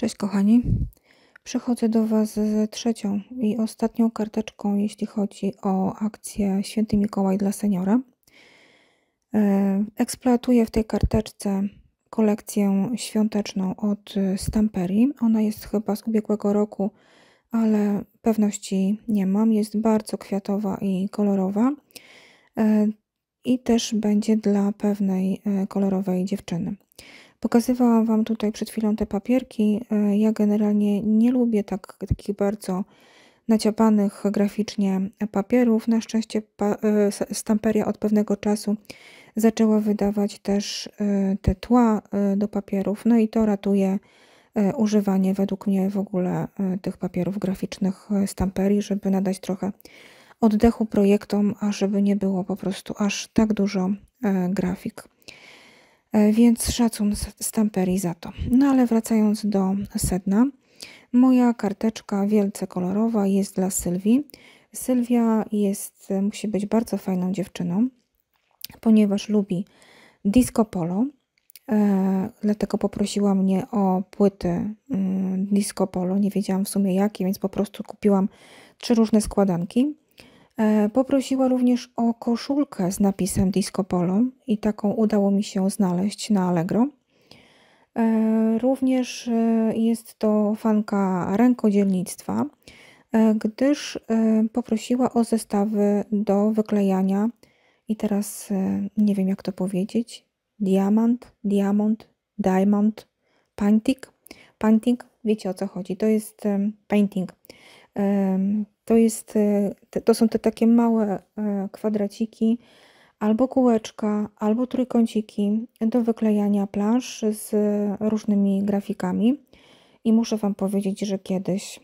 Cześć kochani. Przychodzę do Was z trzecią i ostatnią karteczką, jeśli chodzi o akcję Święty Mikołaj dla seniora. E, eksploatuję w tej karteczce kolekcję świąteczną od Stamperi. Ona jest chyba z ubiegłego roku, ale pewności nie mam. Jest bardzo kwiatowa i kolorowa. E, I też będzie dla pewnej e, kolorowej dziewczyny. Pokazywałam Wam tutaj przed chwilą te papierki. E, ja generalnie nie lubię tak, takich bardzo naciapanych graficznie papierów. Na szczęście pa e, stamperia od pewnego czasu zaczęła wydawać też e, te tła do papierów, no i to ratuje używanie według mnie w ogóle tych papierów graficznych stamperii, żeby nadać trochę oddechu projektom, a żeby nie było po prostu aż tak dużo grafik. E, więc szacun Stamperi za to. No ale wracając do sedna. Moja karteczka wielce kolorowa jest dla Sylwii. Sylwia jest, e, musi być bardzo fajną dziewczyną, ponieważ lubi disco polo. E, dlatego poprosiła mnie o płyty mm, disco polo. Nie wiedziałam w sumie jakie, więc po prostu kupiłam trzy różne składanki. E, poprosiła również o koszulkę z napisem Disco Polo i taką udało mi się znaleźć na Allegro. E, również e, jest to fanka rękodzielnictwa, gdyż poprosiła o zestawy do wyklejania i teraz nie wiem jak to powiedzieć, diamant, diamond, diamond, painting, painting, wiecie o co chodzi, to jest painting. To, jest, e, to są te takie małe e, kwadraciki, albo kółeczka, albo trójkąciki do wyklejania plansz z różnymi grafikami. I muszę Wam powiedzieć, że kiedyś,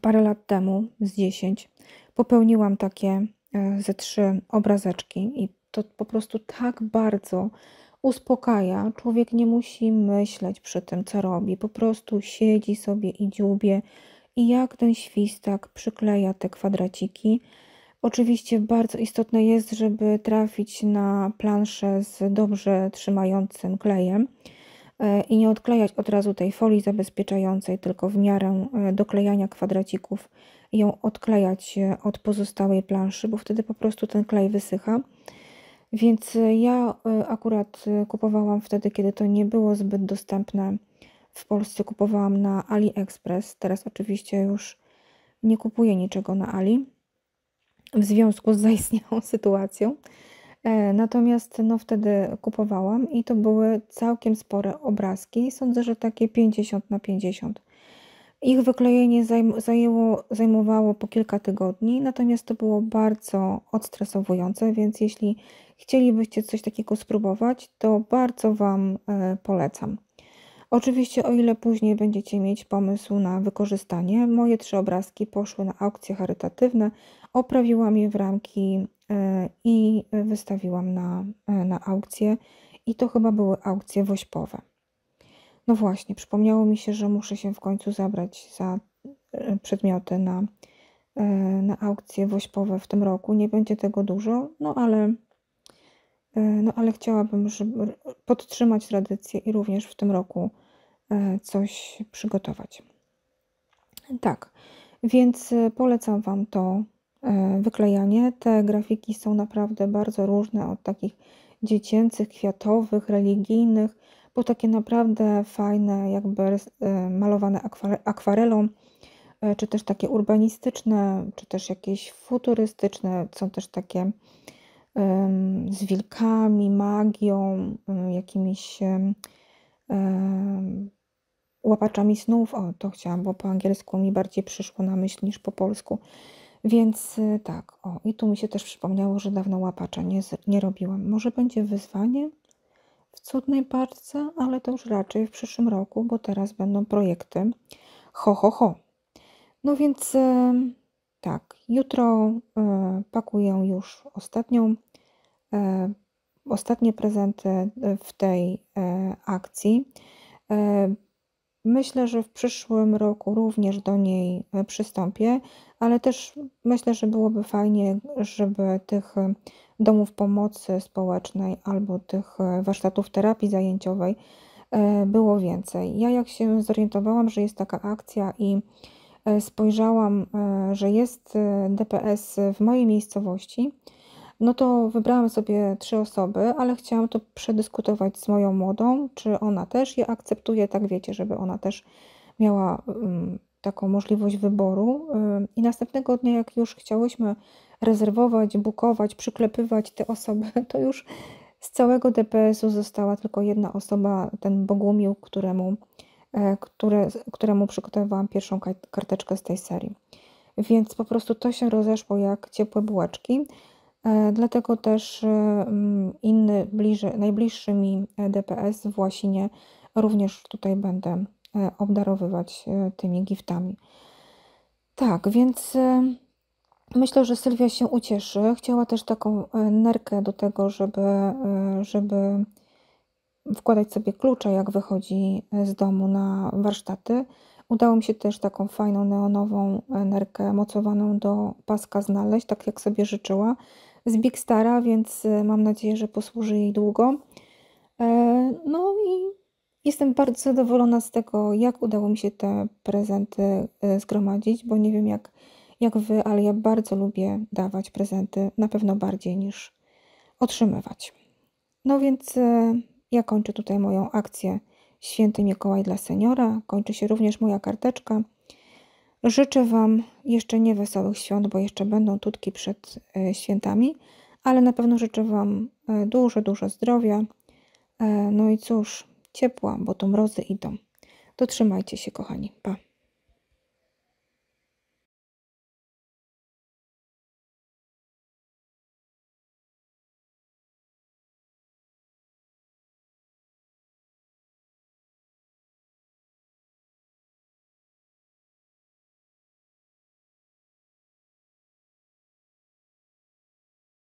parę lat temu, z 10, popełniłam takie e, ze trzy obrazeczki i to po prostu tak bardzo uspokaja. Człowiek nie musi myśleć przy tym, co robi. Po prostu siedzi sobie i dziubie i jak ten świstak przykleja te kwadraciki. Oczywiście bardzo istotne jest, żeby trafić na planszę z dobrze trzymającym klejem e, i nie odklejać od razu tej folii zabezpieczającej, tylko w miarę e, doklejania kwadracików ją odklejać e, od pozostałej planszy, bo wtedy po prostu ten klej wysycha. Więc ja akurat kupowałam wtedy, kiedy to nie było zbyt dostępne w Polsce kupowałam na AliExpress. Teraz oczywiście już nie kupuję niczego na Ali w związku z zaistniałą sytuacją. E, natomiast no, wtedy kupowałam i to były całkiem spore obrazki. Sądzę, że takie 50 na 50. Ich wyklejenie zajęło, zajmowało po kilka tygodni, natomiast to było bardzo odstresowujące, więc jeśli chcielibyście coś takiego spróbować, to bardzo Wam e, polecam. Oczywiście, o ile później będziecie mieć pomysł na wykorzystanie, moje trzy obrazki poszły na aukcje charytatywne, oprawiłam je w ramki e, i wystawiłam na, e, na aukcję. I to chyba były aukcje wośpowe. No właśnie, przypomniało mi się, że muszę się w końcu zabrać za e, przedmioty na, na aukcje wośpowe w tym roku. Nie będzie tego dużo, no ale E, no ale chciałabym żeby podtrzymać tradycję i również w tym roku e, coś przygotować. Tak, więc e, polecam Wam to wyklejanie. Te grafiki są naprawdę bardzo różne od takich dziecięcych, kwiatowych, religijnych, po takie naprawdę fajne, jakby malowane akwarelą, czy też takie urbanistyczne, czy też jakieś futurystyczne, są też takie z wilkami, magią, jakimiś łapaczami snów. O, to chciałam, bo po angielsku mi bardziej przyszło na myśl niż po polsku. Więc e, tak, o, i tu mi się też przypomniało, że dawno łapacza nie, nie robiłam. Może będzie wyzwanie w cudnej parce, ale to już raczej w przyszłym roku, bo teraz będą projekty. Ho, ho, ho. No więc tak, jutro e, pakuję już ostatnią E, ostatnie prezenty e, w tej e, akcji. Myślę, że w przyszłym roku również do niej przystąpię, ale też myślę, że byłoby fajnie, żeby tych domów pomocy społecznej albo tych warsztatów terapii zajęciowej było więcej. Ja, jak się zorientowałam, że jest taka akcja i spojrzałam, że jest DPS w mojej miejscowości, no to wybrałam sobie trzy osoby, ale chciałam to przedyskutować z moją młodą, czy ona też je akceptuje, tak wiecie, żeby ona też miała mm, taką możliwość wyboru. Y, I następnego dnia, jak już chciałyśmy rezerwować, bukować, przyklepywać te osoby, to już z całego DPS-u została tylko jedna osoba, ten Bogumił, któremu, e, które, któremu przygotowywałam pierwszą karteczkę z tej serii. Więc po prostu to się rozeszło jak ciepłe bułeczki. E, dlatego też e, inny, bliżej, najbliższy mi e, DPS właśnie również tutaj będę obdarowywać tymi giftami. Tak, więc myślę, że Sylwia się ucieszy. Chciała też taką nerkę do tego, żeby, żeby wkładać sobie klucze, jak wychodzi z domu na warsztaty. Udało mi się też taką fajną neonową nerkę mocowaną do paska znaleźć, tak jak sobie życzyła. Z Big Stara, więc e, mam nadzieję, że posłuży jej długo. E, no i jestem bardzo zadowolona z tego, jak udało mi się te prezenty e, zgromadzić, bo nie wiem jak, jak Wy, ale ja bardzo lubię dawać prezenty, na pewno bardziej niż otrzymywać. No więc ja kończę tutaj moją akcję Święty Mikołaj dla seniora. Kończy się również moja karteczka. Życzę Wam jeszcze nie wesołych świąt, bo jeszcze będą tutki przed e, świętami, ale na pewno życzę Wam e, dużo, dużo zdrowia. E, no i cóż, ciepła, bo to mrozy idą. To trzymajcie się, kochani. Pa.